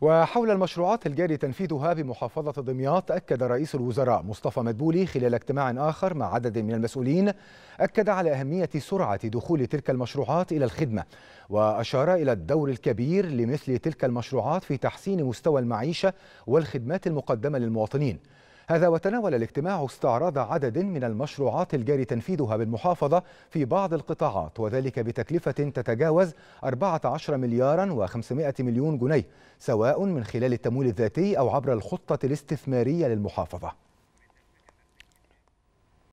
وحول المشروعات الجاري تنفيذها بمحافظة دمياط أكد رئيس الوزراء مصطفى مدبولي خلال اجتماع آخر مع عدد من المسؤولين أكد على أهمية سرعة دخول تلك المشروعات إلى الخدمة وأشار إلى الدور الكبير لمثل تلك المشروعات في تحسين مستوى المعيشة والخدمات المقدمة للمواطنين هذا وتناول الاجتماع استعراض عدد من المشروعات الجاري تنفيذها بالمحافظة في بعض القطاعات وذلك بتكلفة تتجاوز 14 مليارا و500 مليون جنيه سواء من خلال التمويل الذاتي أو عبر الخطة الاستثمارية للمحافظة